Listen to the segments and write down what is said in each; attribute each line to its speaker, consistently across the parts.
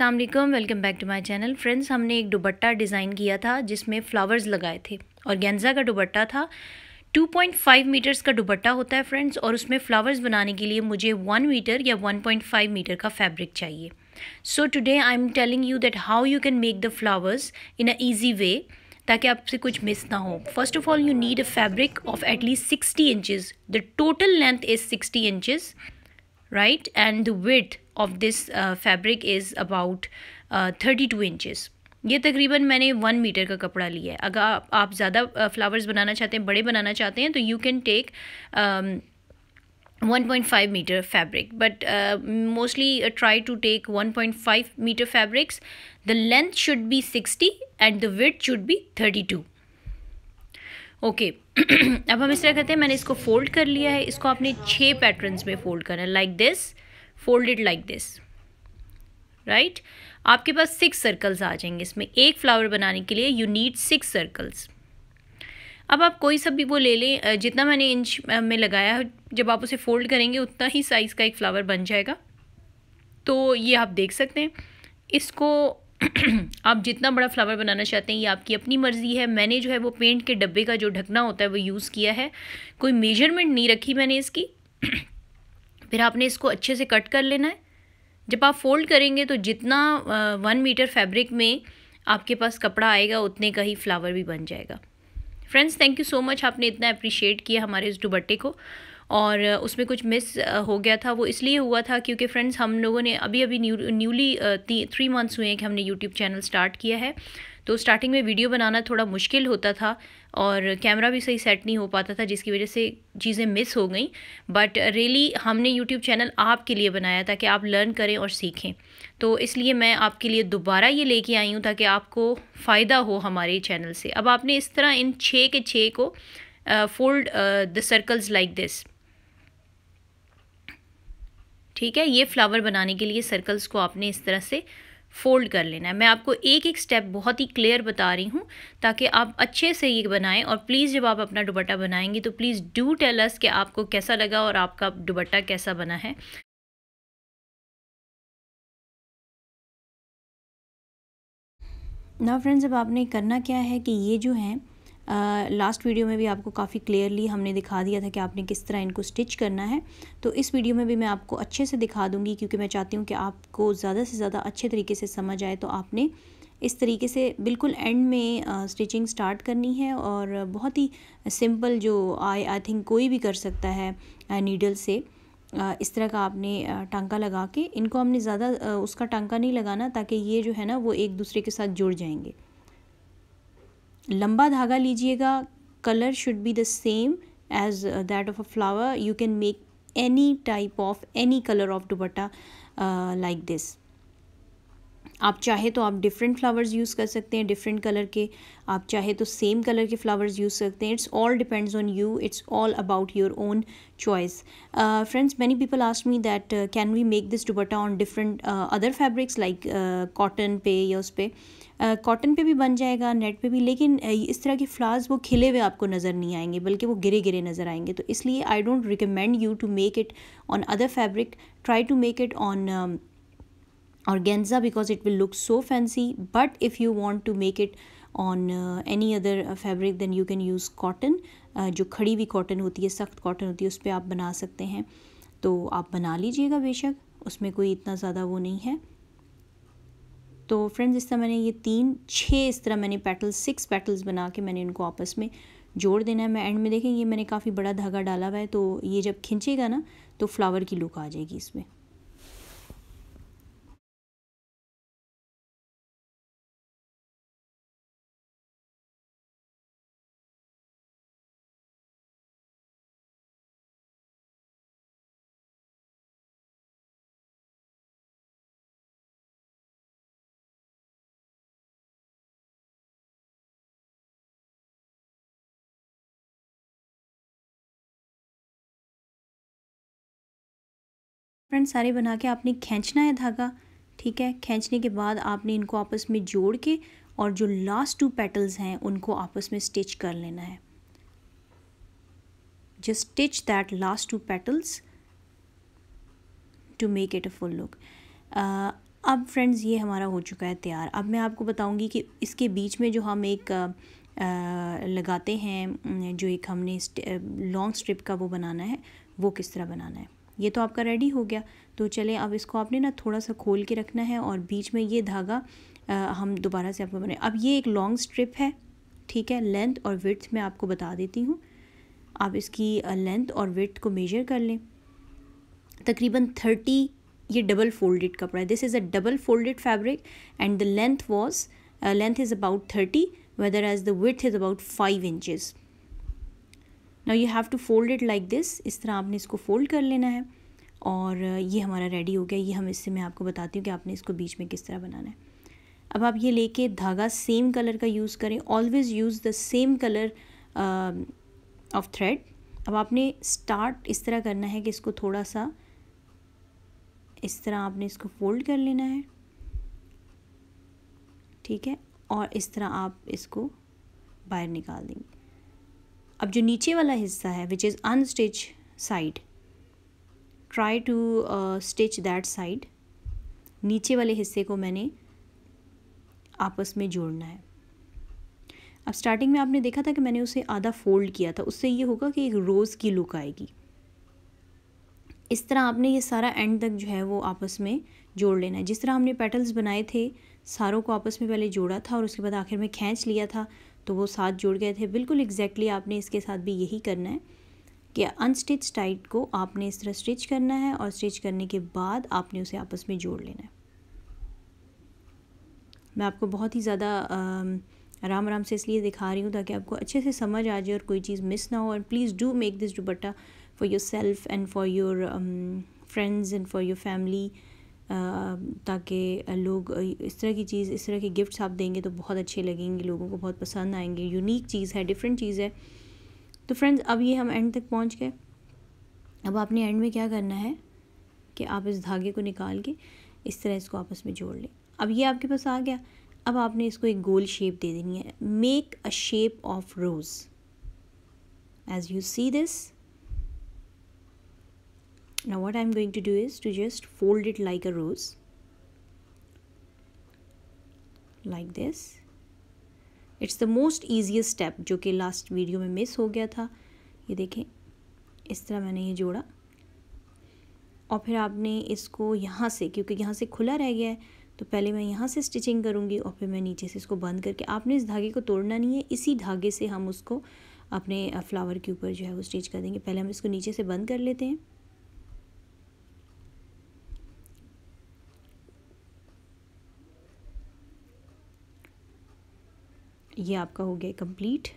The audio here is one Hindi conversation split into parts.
Speaker 1: अस्सलाम वालेकुम welcome back to my channel friends हमने एक दुपट्टा डिज़ाइन किया था जिसमें फ्लावर्स लगाए थे और गेंजा का दुपट्टा था 2.5 मीटर्स का दुपट्टा होता है फ्रेंड्स और उसमें फ्लावर्स बनाने के लिए मुझे 1 मीटर या 1.5 मीटर का फैब्रिक चाहिए so today I am telling you that how you can make the flowers in a easy way ताकि आपसे कुछ मिस ना हो first of all you need a fabric of at least sixty inches the total length is sixty inches right and the width of this fabric is about thirty two inches ये तकरीबन मैंने वन मीटर का कपड़ा लिया है अगर आप ज़्यादा फ्लावर्स uh, बनाना चाहते हैं बड़े बनाना चाहते हैं तो you can take one point five metre fabric but mostly try to take one point five metre fabrics the length should be sixty and the width should be thirty two okay अब हम इस तरह कहते हैं मैंने इसको फोल्ड कर लिया है इसको आपने छः पैटर्न में फोल्ड करना है like this folded like this right आपके पास सिक्स सर्कल्स आ जाएंगे इसमें एक फ्लावर बनाने के लिए यू नीड सिक्स सर्कल्स अब आप कोई सा भी वो ले लें जितना मैंने इंच में लगाया है जब आप उसे फोल्ड करेंगे उतना ही साइज़ का एक फ्लावर बन जाएगा तो ये आप देख सकते हैं इसको आप जितना बड़ा फ्लावर बनाना चाहते हैं ये आपकी अपनी मर्ज़ी है मैंने जो है वो पेंट के डब्बे का जो ढकना होता है वो यूज़ किया है कोई मेजरमेंट नहीं रखी मैंने इसकी फिर आपने इसको अच्छे से कट कर लेना है जब आप फोल्ड करेंगे तो जितना वन मीटर फैब्रिक में आपके पास कपड़ा आएगा उतने का ही फ्लावर भी बन जाएगा friends thank you so much आपने इतना अप्रिशिएट किया हमारे इस दुबट्टे को और उसमें कुछ मिस हो गया था वो इसलिए हुआ था क्योंकि फ्रेंड्स हम लोगों ने अभी अभी न्यू न्यूली थ्री मंथ्स हुए हैं कि हमने यूट्यूब चैनल स्टार्ट किया है तो स्टार्टिंग में वीडियो बनाना थोड़ा मुश्किल होता था और कैमरा भी सही सेट नहीं हो पाता था जिसकी वजह से चीज़ें मिस हो गई बट रियली हमने यूट्यूब चैनल आपके लिए बनाया ताकि आप लर्न करें और सीखें तो इसलिए मैं आपके लिए दोबारा ये लेके आई हूँ ताकि आपको फ़ायदा हो हमारे चैनल से अब आपने इस तरह इन छः के छः को fold the circles like this ठीक है ये फ्लावर बनाने के लिए सर्कल्स को आपने इस तरह से फ़ोल्ड कर लेना है मैं आपको एक एक स्टेप बहुत ही क्लियर बता रही हूँ ताकि आप अच्छे से ये बनाएं और प्लीज़ जब आप अपना दुबट्टा बनाएंगी तो प्लीज़ डू टेल अस कि आपको कैसा लगा और आपका दुबट्टा कैसा बना है ना फ्रेंड्स अब आपने करना क्या है कि ये जो हैं लास्ट वीडियो में भी आपको काफ़ी क्लियरली हमने दिखा दिया था कि आपने किस तरह इनको स्टिच करना है तो इस वीडियो में भी मैं आपको अच्छे से दिखा दूँगी क्योंकि मैं चाहती हूँ कि आपको ज़्यादा से ज़्यादा अच्छे तरीके से समझ आए तो आपने इस तरीके से बिल्कुल एंड में स्टिचिंग स्टिचिंग स्टार्ट करनी है और बहुत ही सिंपल जो आई आई थिंक कोई भी कर सकता है नीडल से uh, इस तरह का आपने टांका लगा के इनको हमने ज़्यादा उसका टांका नहीं लगाना ताकि ये जो है ना वो एक दूसरे के साथ जुड़ जाएंगे लंबा धागा लीजिएगा colour should be the same as that of a flower you can make any type of any colour of dupatta like this आप चाहे तो आप डिफरेंट फ्लावर्स यूज़ कर सकते हैं डिफरेंट कलर के आप चाहे तो सेम कलर के फ्लावर्स यूज़ सकते हैं it's all depends on you it's all about your own choice friends many people asked me that can we make this make on different other fabrics like cotton पे या उस पर कॉटन uh, पे भी बन जाएगा नेट पे भी लेकिन uh, इस तरह के फ्लावर्स वो खिले हुए आपको नज़र नहीं आएंगे बल्कि वो गिरे गिरे नज़र आएंगे तो इसलिए I don't recommend you to make it on other fabric try to make it on organza because it will look so fancy but if you want to make it on uh, any other uh, fabric then you can use cotton uh, जो खड़ी हुई cotton होती है सख्त cotton होती है उस पर आप बना सकते हैं तो आप बना लीजिएगा बेशक उसमें कोई इतना ज़्यादा वो नहीं है तो फ्रेंड्स इस तरह मैंने ये तीन छः इस तरह मैंने पेटल्स सिक्स पेटल्स बना के मैंने इनको आपस में जोड़ देना है मैं एंड में देखें ये मैंने काफ़ी बड़ा धागा डाला हुआ है तो ये जब खींचेगा ना तो फ्लावर की लुक आ जाएगी इसमें फ्रेंड सारे बना के आपने खींचना है धागा ठीक है खींचने के बाद आपने इनको आपस में जोड़ के और जो लास्ट टू पेटल्स हैं उनको आपस में स्टिच कर लेना है just stitch that last two petals to make it a full look अब फ्रेंड्स ये हमारा हो चुका है तैयार अब मैं आपको बताऊंगी कि इसके बीच में जो हम एक आ, uh, uh, लगाते हैं जो एक हमने लॉन्ग स्ट्रिप uh, का वो बनाना है वो किस तरह बनाना है ये तो आपका रेडी हो गया तो चले अब इसको आपने ना थोड़ा सा खोल के रखना है और बीच में ये धागा आ, हम दोबारा से आपको बने अब ये एक लॉन्ग स्ट्रिप है ठीक है लेंथ और विथ मैं आपको बता देती हूँ आप इसकी लेंथ और विथ को मेजर कर लें तकरीबन थर्टी ये डबल फोल्डेड कपड़ा है this is a double folded fabric and the length was length is about thirty whether as the width is about five inches now you have to fold it like this इस तरह आपने इसको फोल्ड कर लेना है और ये हमारा रेडी हो गया ये हम इससे मैं आपको बताती हूँ कि आपने इसको बीच में किस तरह बनाना है अब आप ये लेके धागा सेम कलर का यूज़ करें always use the same colour of thread अब आपने स्टार्ट इस तरह करना है कि इसको थोड़ा सा इस तरह आपने इसको फोल्ड कर लेना है ठीक है और इस तरह आप इसको बाहर निकाल देंगे अब जो नीचे वाला हिस्सा है which is unstitch side try to stitch that side नीचे वाले हिस्से को मैंने आपस में जोड़ना है अब स्टार्टिंग में आपने देखा था कि मैंने उसे आधा फोल्ड किया था उससे ये होगा कि एक रोज़ की लुक आएगी इस तरह आपने ये सारा एंड तक जो है वो आपस में जोड़ लेना है जिस तरह हमने पेटल्स बनाए थे सारों को आपस में पहले जोड़ा था और उसके बाद आखिर में खींच लिया था तो वो साथ जुड़ गए थे बिल्कुल एग्जैक्टली आपने इसके साथ भी यही करना है कि अनस्टिच टाइट को आपने इस तरह स्टिच करना है और स्टिच करने के बाद आपने उसे आपस में जोड़ लेना है मैं आपको बहुत ही ज़्यादा आराम आराम से इसलिए दिखा रही हूँ ताकि आपको अच्छे से समझ आ जाए और कोई चीज़ मिस ना हो and please do make this dupatta for yourself and for your friends and for your family ताकि लोग इस तरह की चीज़ इस तरह के गिफ्ट्स आप देंगे तो बहुत अच्छे लगेंगे लोगों को बहुत पसंद आएंगे यूनिक चीज़ है डिफरेंट चीज़ है तो फ्रेंड्स अब ये हम एंड तक पहुँच गए अब आपने एंड में क्या करना है कि आप इस धागे को निकाल के इस तरह इसको आपस में जोड़ लें अब ये आपके पास आ गया अब आपने इसको एक गोल शेप दे देनी है make a shape of rose as you see this now what I am going to do is to just fold it like a rose like this it's the most easiest step जो कि लास्ट वीडियो में मिस हो गया था ये देखें इस तरह मैंने ये जोड़ा और फिर आपने इसको यहाँ से क्योंकि यहाँ से खुला रह गया है तो पहले मैं यहाँ से स्टिचिंग करूँगी और फिर मैं नीचे से इसको बंद करके आपने इस धागे को तोड़ना नहीं है इसी धागे से हम उसको अपने फ्लावर के ऊपर जो है वो स्टिच कर देंगे पहले हम इसको नीचे से बंद कर लेते हैं ये आपका हो गया कंप्लीट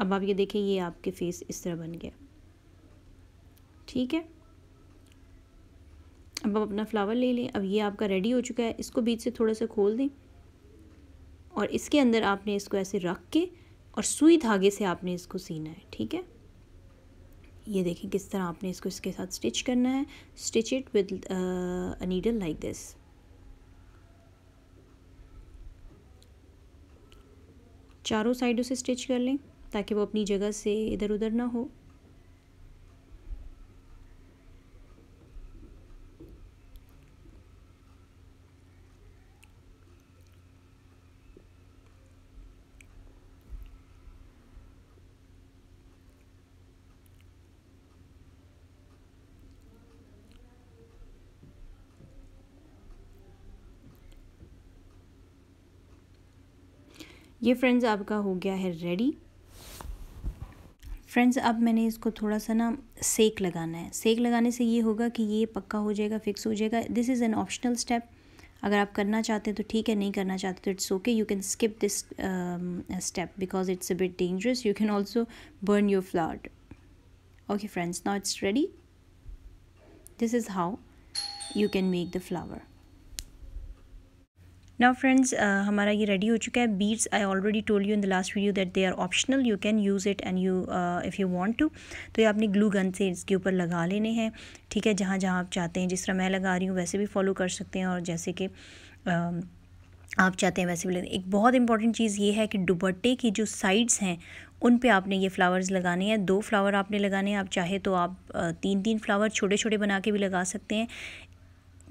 Speaker 1: अब आप ये देखें ये आपके फेस इस तरह बन गया ठीक है अब आप अपना फ्लावर ले लें अब ये आपका रेडी हो चुका है इसको बीच से थोड़ा सा खोल दें और इसके अंदर आपने इसको ऐसे रख के और सुई धागे से आपने इसको सीना है ठीक है ये देखें किस तरह आपने इसको इसके साथ स्टिच करना है stitch it with needle like this चारों साइडों से स्टिच कर लें ताकि वो अपनी जगह से इधर उधर ना हो ये फ्रेंड्स आपका हो गया है रेडी फ्रेंड्स अब मैंने इसको थोड़ा सा ना सेक लगाना है सेक लगाने से ये होगा कि ये पक्का हो जाएगा फिक्स हो जाएगा this is an optional step अगर आप करना चाहते हैं तो ठीक है नहीं करना चाहते तो it's okay you can skip this step because it's a bit dangerous you can also burn your flower okay friends now it's ready this is how you can make the flower now friends uh, हमारा ये रेडी हो चुका है beads I already told you in the last video that they are optional you can use it and you if you want to तो ये आपने ग्लू गन से इसके ऊपर लगा लेने हैं ठीक है जहाँ जहाँ आप चाहते हैं जिस तरह मैं लगा रही हूँ वैसे भी फॉलो कर सकते हैं और जैसे कि um, आप चाहते हैं वैसे भी लेते एक बहुत इंपॉर्टेंट चीज़ ये है कि दुपट्टे की जो साइड्स हैं उन पे आपने ये फ्लावर्स लगाने हैं दो फ्लावर आपने लगाने हैं आप चाहे तो आप uh, तीन तीन फ्लावर छोटे छोटे बना के भी लगा सकते हैं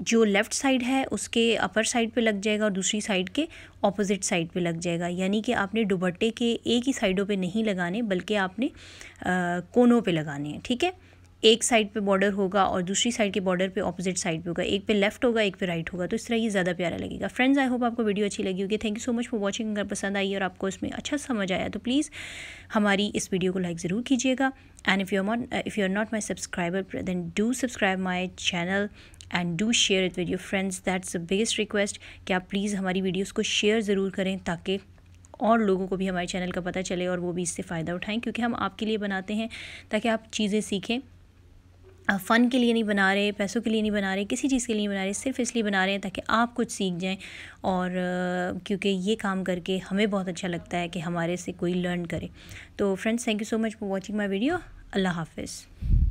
Speaker 1: जो लेफ़्ट साइड है उसके अपर साइड पे लग जाएगा और दूसरी साइड के ऑपोजिट साइड पे लग जाएगा यानी कि आपने दुबट्टे के एक ही साइडों पे नहीं लगाने बल्कि आपने आ, कोनों पे लगाने हैं ठीक है एक साइड पे बॉर्डर होगा और दूसरी साइड के बॉर्डर पे ऑपोजिट साइड पे होगा एक पे लेफ्ट होगा एक पे राइट होगा तो इस तरह ये ज़्यादा प्यारा लगेगा फ्रेंड्स आई होप आपको वीडियो अच्छी लगी होगी thank you so much for watching अगर पसंद आई और आपको इसमें अच्छा समझ आया तो प्लीज़ हमारी इस वीडियो को लाइक ज़रूर कीजिएगा and if you not if you are not my subscriber then do subscribe my channel and do share it with your friends that's the biggest request कि आप प्लीज़ हमारी वीडियोज़ को शेयर ज़रूर करें ताकि और लोगों को भी हमारे चैनल का पता चले और वो भी इससे फ़ायदा उठाएं क्योंकि हम आपके लिए बनाते हैं ताकि आप चीज़ें सीखें फ़न के लिए नहीं बना रहे पैसों के लिए नहीं बना रहे किसी चीज़ के लिए नहीं बना रहे सिर्फ इसलिए बना रहे हैं ताकि आप कुछ सीख जाएं और क्योंकि ये काम करके हमें बहुत अच्छा लगता है कि हमारे से कोई लर्न करे तो friends thank you so much for watching my video अल्लाह हाफिज़